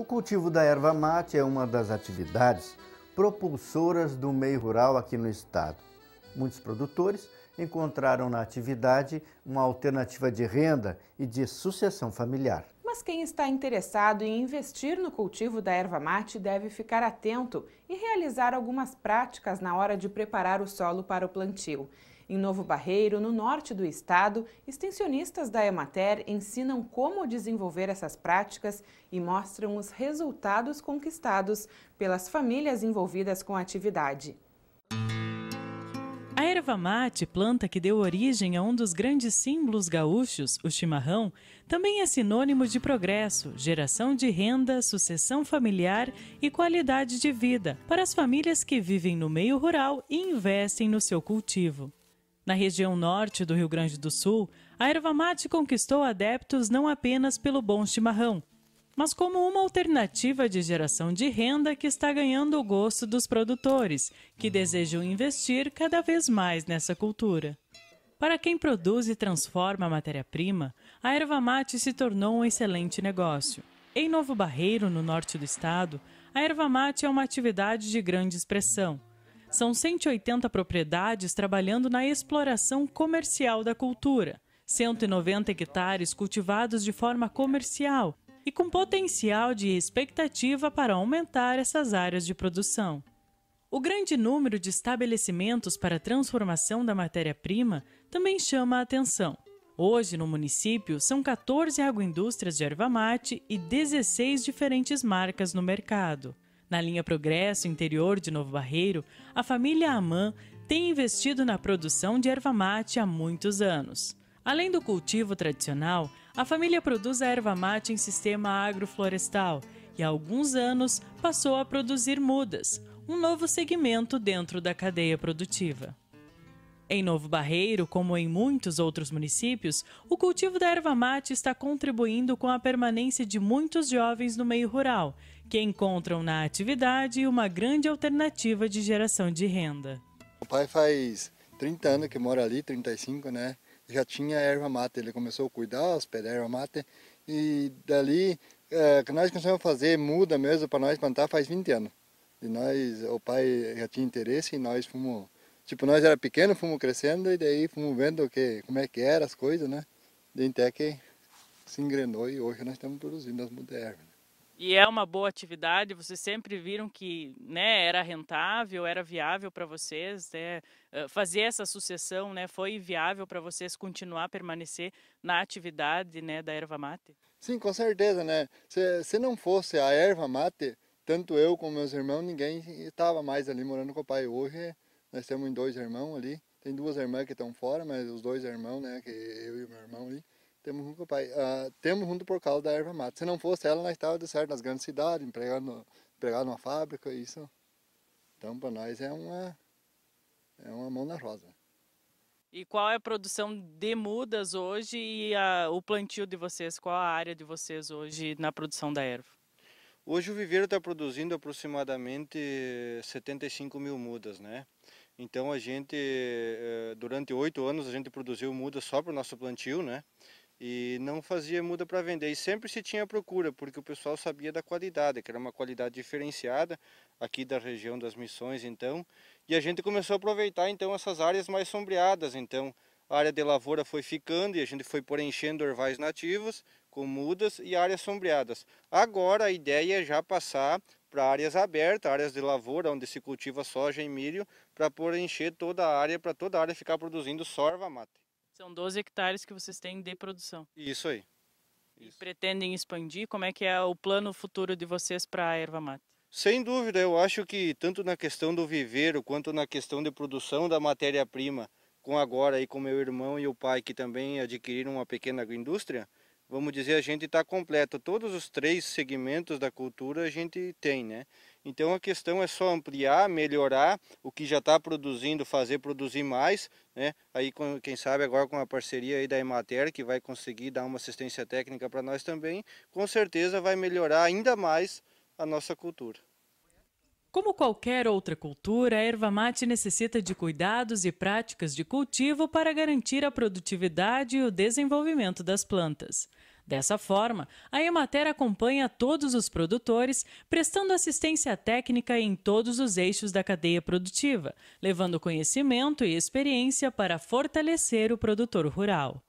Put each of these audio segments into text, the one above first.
O cultivo da erva mate é uma das atividades propulsoras do meio rural aqui no estado. Muitos produtores encontraram na atividade uma alternativa de renda e de sucessão familiar. Mas quem está interessado em investir no cultivo da erva mate deve ficar atento e realizar algumas práticas na hora de preparar o solo para o plantio. Em Novo Barreiro, no norte do estado, extensionistas da Emater ensinam como desenvolver essas práticas e mostram os resultados conquistados pelas famílias envolvidas com a atividade. A erva mate, planta que deu origem a um dos grandes símbolos gaúchos, o chimarrão, também é sinônimo de progresso, geração de renda, sucessão familiar e qualidade de vida para as famílias que vivem no meio rural e investem no seu cultivo. Na região norte do Rio Grande do Sul, a erva mate conquistou adeptos não apenas pelo bom chimarrão, mas como uma alternativa de geração de renda que está ganhando o gosto dos produtores, que desejam investir cada vez mais nessa cultura. Para quem produz e transforma a matéria-prima, a erva mate se tornou um excelente negócio. Em Novo Barreiro, no norte do estado, a erva mate é uma atividade de grande expressão. São 180 propriedades trabalhando na exploração comercial da cultura, 190 hectares cultivados de forma comercial e com potencial de expectativa para aumentar essas áreas de produção. O grande número de estabelecimentos para transformação da matéria-prima também chama a atenção. Hoje, no município, são 14 agroindústrias de erva mate e 16 diferentes marcas no mercado. Na linha Progresso, interior de Novo Barreiro, a família Amã tem investido na produção de erva mate há muitos anos. Além do cultivo tradicional, a família produz a erva mate em sistema agroflorestal e há alguns anos passou a produzir mudas, um novo segmento dentro da cadeia produtiva. Em Novo Barreiro, como em muitos outros municípios, o cultivo da erva mate está contribuindo com a permanência de muitos jovens no meio rural que encontram na atividade uma grande alternativa de geração de renda. O pai faz 30 anos que mora ali, 35, né? Já tinha erva mate, ele começou a cuidar, hospedar erva mate e dali é, que nós começamos a fazer muda mesmo para nós plantar faz 20 anos. E nós, o pai já tinha interesse e nós fomos, tipo, nós era pequeno, fomos crescendo e daí fomos vendo que, como é que era as coisas, né? E até que se engrenou e hoje nós estamos produzindo as mudas ervas. Né? e é uma boa atividade. Vocês sempre viram que né, era rentável, era viável para vocês, né? Eh, fazer essa sucessão, né, foi viável para vocês continuar a permanecer na atividade, né, da erva mate? Sim, com certeza, né? Se, se não fosse a erva mate, tanto eu como meus irmãos, ninguém estava mais ali morando com o pai. Hoje nós temos dois irmãos ali. Tem duas irmãs que estão fora, mas os dois irmãos, né, que eu e meu irmão ali, temos um com o Pai. Uh, temos ruim por causa da erva mata. Se não fosse ela, nós estavamos certo, nas grandes cidades, empregando, empregado numa fábrica, isso. Então, para nós é uma, é uma mão na rosa. E qual é a produção de mudas hoje e a, o plantio de vocês? Qual a área de vocês hoje na produção da erva? Hoje o viveiro está produzindo aproximadamente 75 mil mudas, né? Então a gente, eh, durante oito anos, a gente produziu mudas só para o nosso plantio, né? e não fazia muda para vender. E sempre se tinha procura, porque o pessoal sabia da qualidade, que era uma qualidade diferenciada aqui da região das Missões, então. E a gente começou a aproveitar então essas áreas mais sombreadas, então a área de lavoura foi ficando e a gente foi por enchendo orvais nativos com mudas e áreas sombreadas. Agora a ideia é já passar para áreas abertas, áreas de lavoura onde se cultiva soja e milho, para por encher toda a área, para toda a área ficar produzindo sorva mate. São 12 hectares que vocês têm de produção. Isso aí. Isso. E pretendem expandir? Como é que é o plano futuro de vocês para a erva mate? Sem dúvida, eu acho que tanto na questão do viveiro quanto na questão de produção da matéria-prima, com agora aí com meu irmão e o pai que também adquiriram uma pequena agroindústria, vamos dizer, a gente está completo. Todos os três segmentos da cultura a gente tem, né? Então a questão é só ampliar, melhorar o que já está produzindo, fazer produzir mais, né? Aí quem sabe agora com a parceria aí da Emater que vai conseguir dar uma assistência técnica para nós também, com certeza vai melhorar ainda mais a nossa cultura. Como qualquer outra cultura, a erva mate necessita de cuidados e práticas de cultivo para garantir a produtividade e o desenvolvimento das plantas. Dessa forma, a Emater acompanha todos os produtores, prestando assistência técnica em todos os eixos da cadeia produtiva, levando conhecimento e experiência para fortalecer o produtor rural.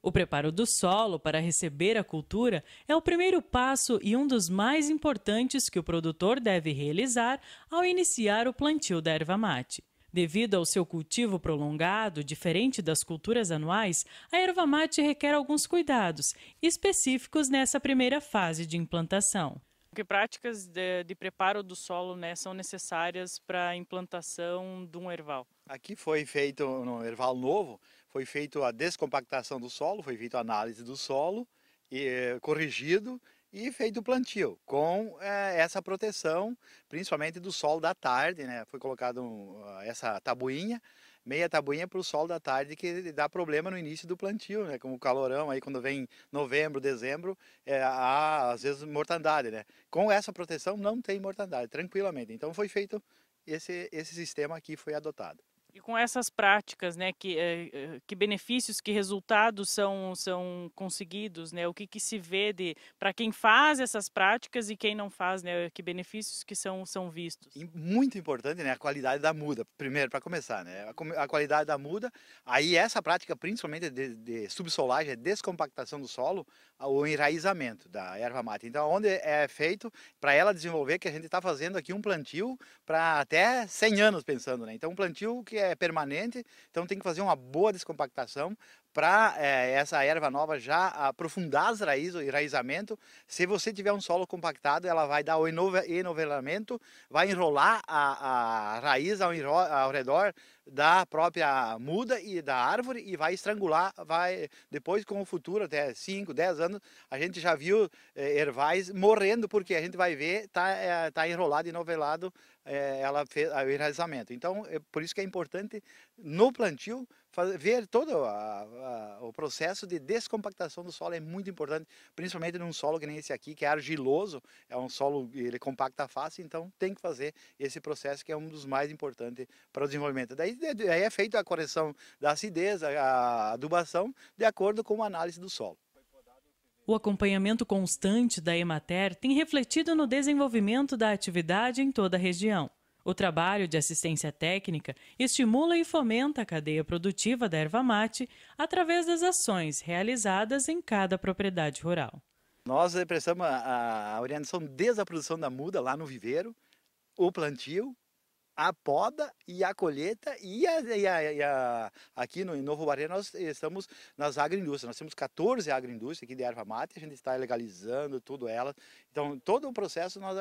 O preparo do solo para receber a cultura é o primeiro passo e um dos mais importantes que o produtor deve realizar ao iniciar o plantio da erva mate. Devido ao seu cultivo prolongado, diferente das culturas anuais, a erva mate requer alguns cuidados específicos nessa primeira fase de implantação. Que práticas de, de preparo do solo né, são necessárias para a implantação de um herval? Aqui foi feito no herval novo, foi feita a descompactação do solo, foi feita a análise do solo, e, eh, corrigido e feito o plantio com é, essa proteção, principalmente do sol da tarde, né? Foi colocado um, ah, essa tabuinha, meia tabuinha para o sol da tarde que dá problema no início do plantio, né? Com o calorão aí quando vem novembro, dezembro, é, há às vezes mortandade, né? Com essa proteção não tem mortandade, tranquilamente. Então foi feito esse esse sistema aqui foi adotado. E com essas práticas, né, que, eh, eh, que benefícios, que resultados são, são conseguidos, né? O que, que se vê de para quem faz essas práticas e quem não faz, né? Que benefícios que são, são vistos? Muito importante, né? A qualidade da muda, primeiro para começar, né? A, qualidade da muda. Aí essa prática, principalmente de, de subsolagem, é descompactação do solo, o enraizamento da erva mata. Então, onde é feito para ela desenvolver, que a gente está fazendo aqui um plantio para até 100 anos pensando, né? Então, um plantio que é permanente, então tem que fazer uma boa descompactação para é, eh, essa erva nova já aprofundar as raízes, o enraizamento. Se você tiver um solo compactado, ela vai dar o enovelamento, vai enrolar a, a raiz ao, ao, redor da própria muda e da árvore e vai estrangular, vai depois com o futuro, até 5, 10 anos, a gente já viu é, ervais morrendo, porque a gente vai ver, tá, é, tá enrolado e novelado ela fez o enraizamento. Então, é por isso que é importante no plantio fazer, ver todo a, a, o processo de descompactação do solo é muito importante, principalmente num solo que nem esse aqui, que é argiloso, é um solo ele compacta fácil, então tem que fazer esse processo que é um dos mais importantes para o desenvolvimento. Daí, daí é feita a correção da acidez, a, a adubação, de acordo com a análise do solo. O acompanhamento constante da Emater tem refletido no desenvolvimento da atividade em toda a região. O trabalho de assistência técnica estimula e fomenta a cadeia produtiva da erva mate através das ações realizadas em cada propriedade rural. Nós prestamos a, a orientação desde a produção da muda lá no viveiro, o plantio, a poda e a colheita e, a, e, a, e a, aqui no, em Novo Barreiro nós estamos nas agroindústrias, nós temos 14 agroindústrias aqui de erva mate, a gente está legalizando tudo ela, então todo o processo nós,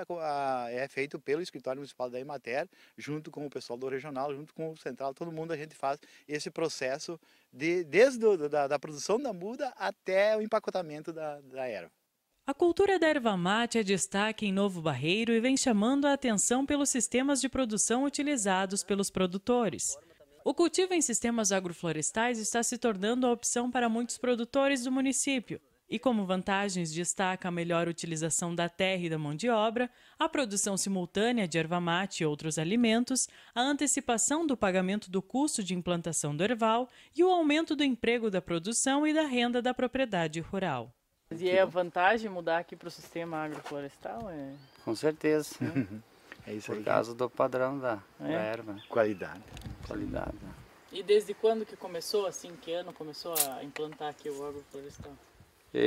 é feito pelo escritório municipal da Emater, junto com o pessoal do regional, junto com o central, todo mundo a gente faz esse processo de, desde do, da, da, produção da muda até o empacotamento da, da erva. A cultura da erva mate é destaque em Novo Barreiro e vem chamando a atenção pelos sistemas de produção utilizados pelos produtores. O cultivo em sistemas agroflorestais está se tornando a opção para muitos produtores do município. E como vantagens destaca a melhor utilização da terra e da mão de obra, a produção simultânea de erva mate e outros alimentos, a antecipação do pagamento do custo de implantação do erval e o aumento do emprego da produção e da renda da propriedade rural. E é a vantagem mudar aqui para o sistema agroflorestal? É... Com certeza. é isso Por aí. causa do padrão da, é? da erva. Qualidade. Qualidade. E desde quando que começou, assim, que ano começou a implantar aqui o agroflorestal? E,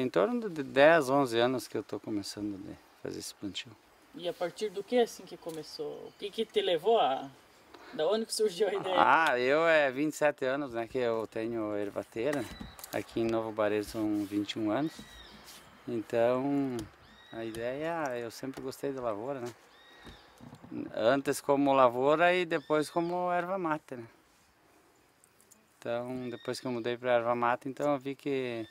é, em torno de 10, 11 anos que eu estou começando a fazer esse plantio. E a partir do que, assim, que começou? O que que te levou a da onde que surgiu a ideia? Ah, eu é 27 anos, né, que eu tenho ervateira. Né. Aqui em Novo Bareiro são 21 anos. Então, a ideia, eu sempre gostei de lavoura, né? Antes como lavoura e depois como erva mate, né? Então, depois que eu mudei para erva mata, então eu vi que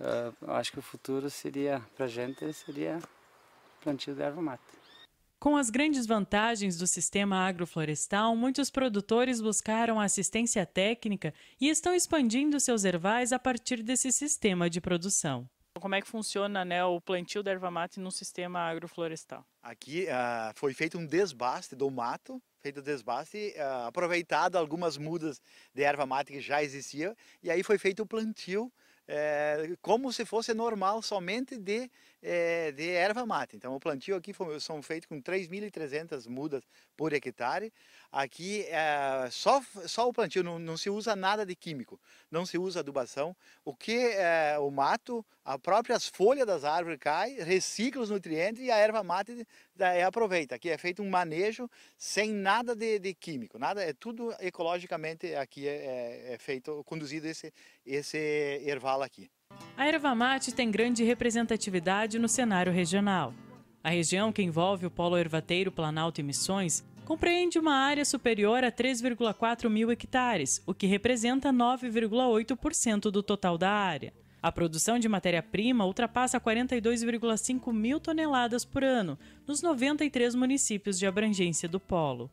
uh, eu acho que o futuro seria para gente seria plantio de erva mata. Com as grandes vantagens do sistema agroflorestal, muitos produtores buscaram assistência técnica e estão expandindo seus ervais a partir desse sistema de produção. Como é que funciona né, o plantio da erva mate no sistema agroflorestal? Aqui uh, foi feito um desbaste do mato, feito o desbaste, uh, aproveitado algumas mudas de erva mate que já existiam e aí foi feito o plantio é, como se fosse normal somente de, é, de erva mate. Então o plantio aqui foi, são feitos com 3.300 mudas por hectare. Aqui é, só, só o plantio, não, não, se usa nada de químico, não se usa adubação. O que o mato as próprias folhas das árvores caem, recicla os nutrientes e a erva mate é, aproveita. Aqui é feito um manejo sem nada de, de químico, nada, é tudo ecologicamente aqui é, é, é feito, conduzido esse, esse erval aqui. A erva mate tem grande representatividade no cenário regional. A região que envolve o polo ervateiro Planalto e Missões compreende uma área superior a 3,4 mil hectares, o que representa 9,8% do total da área. A produção de matéria-prima ultrapassa 42,5 mil toneladas por ano nos 93 municípios de abrangência do Polo.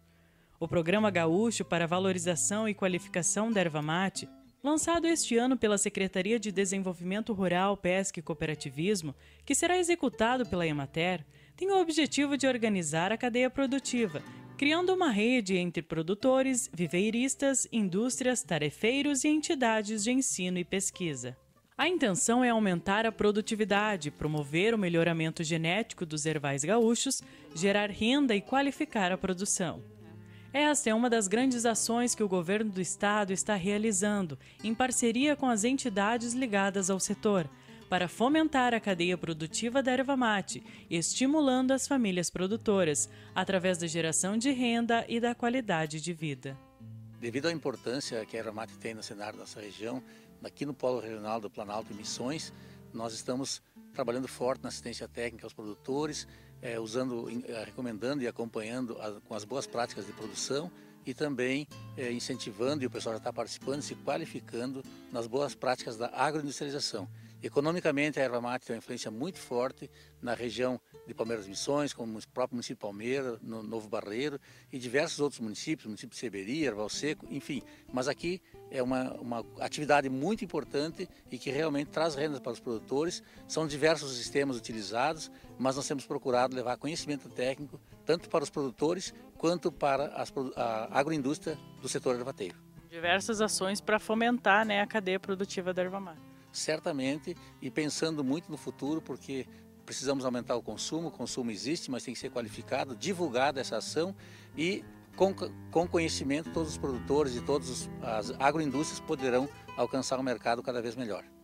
O Programa Gaúcho para Valorização e Qualificação da Erva Mate, lançado este ano pela Secretaria de Desenvolvimento Rural, Pesca e Cooperativismo, que será executado pela Emater, tem o objetivo de organizar a cadeia produtiva, criando uma rede entre produtores, viveiristas, indústrias, tarefeiros e entidades de ensino e pesquisa. A intenção é aumentar a produtividade, promover o melhoramento genético dos ervais gaúchos, gerar renda e qualificar a produção. Essa é uma das grandes ações que o governo do estado está realizando, em parceria com as entidades ligadas ao setor, para fomentar a cadeia produtiva da erva mate, estimulando as famílias produtoras, através da geração de renda e da qualidade de vida. Devido à importância que a erva mate tem no cenário da nossa região, aqui no Polo Regional do Planalto e Missões, nós estamos trabalhando forte na assistência técnica aos produtores, é, usando, eh, recomendando e acompanhando a, com as boas práticas de produção e também é, incentivando, e o pessoal já está participando, se qualificando nas boas práticas da agroindustrialização. Economicamente, a erva mate tem uma influência muito forte na região de Palmeiras Missões, como o próprio município de Palmeira, no Novo Barreiro e diversos outros municípios, município de Seberi, Erval Seco, enfim. Mas aqui é uma, uma atividade muito importante e que realmente traz renda para os produtores. São diversos sistemas utilizados, mas nós temos procurado levar conhecimento técnico tanto para os produtores quanto para as, a agroindústria do setor ervateiro. Diversas ações para fomentar né, a cadeia produtiva da erva mate certamente, e pensando muito no futuro, porque precisamos aumentar o consumo, o consumo existe, mas tem que ser qualificado, divulgada essa ação e com, com conhecimento todos os produtores e todas as agroindústrias poderão alcançar um mercado cada vez melhor.